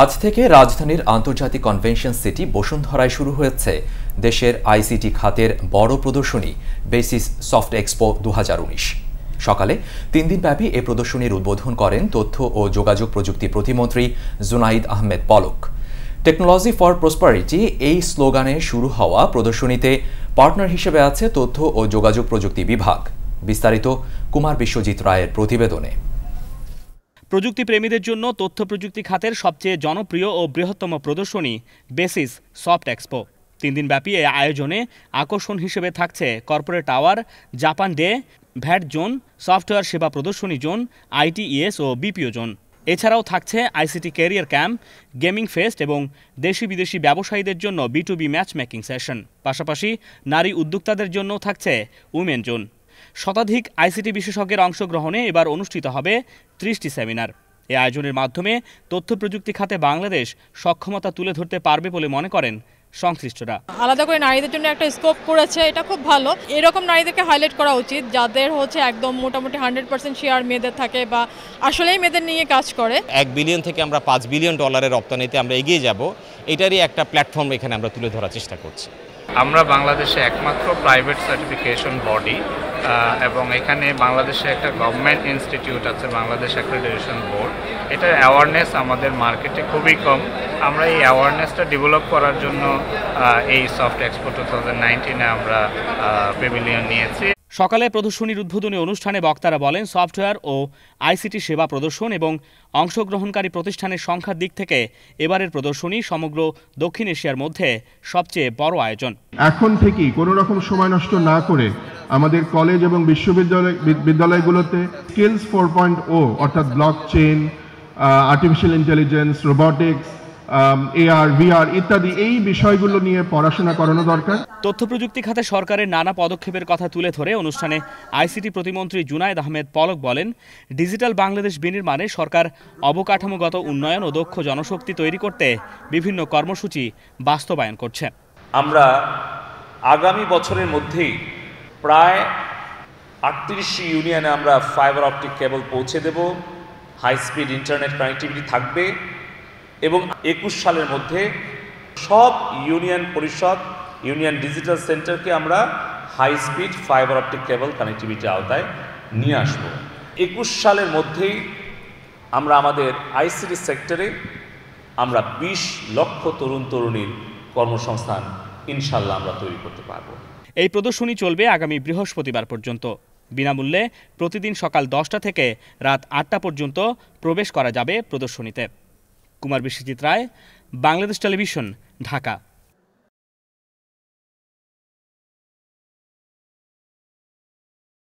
আজ থেকে রাজধানীর আন্তর্জাতিক কনভেনশন সিটি বসুন্ধরায় শুরু হয়েছে দেশের আইসিটি খাতের বড় প্রদর্শনী বেসিস সফট এক্সপো দু সকালে তিন দিনব্যাপী এ প্রদর্শনীর উদ্বোধন করেন তথ্য ও যোগাযোগ প্রযুক্তি প্রতিমন্ত্রী Junaid Ahmed Palak technology for prosperity এই স্লোগানে শুরু হওয়া প্রদর্শনীতে পার্টনার হিসেবে আছে তথ্য ও যোগাযোগ প্রযুক্তি বিভাগ বিস্তারিত কুমার বিশ্বজিৎ রায়ের প্রতিবেদনে প্রযুক্তি প্রেমীদের জন্য তথ্য প্রযুক্তি খাতের সবচেয়ে জনপ্রিয় ও বৃহত্তম প্রদর্শনী বেসিস সফট এক্সপো তিন ব্যাপী এই আয়োজনে আকর্ষণ হিসেবে থাকছে corporate tower Japan day VAT zone software সেবা প্রদর্শনী জোন আইটিইএস ও বিপিও জোন এছাড়াও থাকছে ICT career camp gaming fest এবং দেশি বিদেশি ব্যবসায়ীদের জন্য বিটুবি ম্যাচ মেকিং সেশন পাশাপাশি নারী উদ্যোক্তাদের জন্য থাকছে উমেন জোন শতাধিক আইসিটি বিশেষজ্ঞের অংশগ্রহণে এবার অনুষ্ঠিত হবে ত্রিশটি সেমিনার এ আয়োজনের মাধ্যমে তথ্য প্রযুক্তি খাতে বাংলাদেশ সক্ষমতা তুলে ধরতে পারবে বলে মনে করেন সংশ্লিষ্টরা আলাদা করে নারীদের জন্য একটা স্কোপ করেছে এটা খুব ভালো এরকম নারীদেরকে হাইলাইট করা উচিত যাদের হচ্ছে একদম মোটামুটি হান্ড্রেড পার্সেন্ট শেয়ার মেয়েদের থাকে বা আসলেই মেয়েদের নিয়ে কাজ করে এক বিলিয়ন থেকে আমরা পাঁচ বিলিয়ন ডলারের রপ্তানিতে আমরা এগিয়ে যাব এটারই একটা প্ল্যাটফর্ম এখানে আমরা তুলে ধরার চেষ্টা করছি আমরা বাংলাদেশে একমাত্র প্রাইভেট সার্টিফিকেশন বডি এবং এখানে বাংলাদেশে একটা গভর্নমেন্ট ইনস্টিটিউট আছে বাংলাদেশ অ্যাক্রেডিটেশন বোর্ড এটার অ্যাওয়ারনেস আমাদের মার্কেটে খুবই কম আমরা এই অ্যাওয়ারনেসটা ডেভেলপ করার জন্য এই সফট এক্সপো টু থাউজেন্ড নাইনটিনে আমরা পেভিলিয়ন নিয়েছি সকালে প্রদর্শনীর উদ্বোধনী অনুষ্ঠানে বক্তারা বলেন সফটওয়্যার ও আইসিটি সেবা প্রদর্শন এবং অংশগ্রহণকারী প্রতিষ্ঠানের সংখ্যার দিক থেকে এবারের প্রদর্শনী সমগ্র দক্ষিণ এশিয়ার মধ্যে সবচেয়ে বড় আয়োজন এখন থেকেই কোনো রকম সময় নষ্ট না করে আমাদের কলেজ এবং বিশ্ববিদ্যালয় বিদ্যালয়গুলোতে স্কিলস ফোর পয়েন্ট ও অর্থাৎ blockchain artificial intelligence robotics AR VR ইত্যাদি এই বিষয়গুলো নিয়ে পড়াশোনা করানো দরকার তথ্য প্রযুক্তি খাতে সরকারের নানা পদক্ষেপের কথা তুলে ধরে অনুষ্ঠানে আইসিটি প্রতিমন্ত্রী জুনায়দ আহমেদ পলক বলেন ডিজিটাল বাংলাদেশ বিনির্মাণে সরকার অবকাঠামোগত উন্নয়ন ও দক্ষ জনশক্তি তৈরি করতে বিভিন্ন কর্মসূচি বাস্তবায়ন করছে আমরা আগামী বছরের মধ্যেই প্রায় আটত্রিশটি ইউনিয়নে আমরা ফাইবার অপটিক কেবল পৌঁছে দেব হাই স্পিড ইন্টারনেট কানেক্টিভিটি থাকবে এবং একুশ সালের মধ্যে সব ইউনিয়ন পরিষদ ইউনিয়ন ডিজিটাল সেন্টারকে আমরা high speed fibre optic cable কানেক্টিভিটির আওতায় নিয়ে আসব একুশ সালের মধ্যেই আমরা আমাদের আইসিটি সেক্টরে আমরা বিশ লক্ষ তরুণ তরুণীর কর্মসংস্থান ইনশাল্লাহ আমরা তৈরি করতে পারবো এই প্রদর্শনী চলবে আগামী বৃহস্পতিবার পর্যন্ত বিনামূল্যে প্রতিদিন সকাল দশটা থেকে রাত আটটা পর্যন্ত প্রবেশ করা যাবে প্রদর্শনীতে কুমার বিশ্বজিৎ রায় বাংলাদেশ টেলিভিশন ঢাকা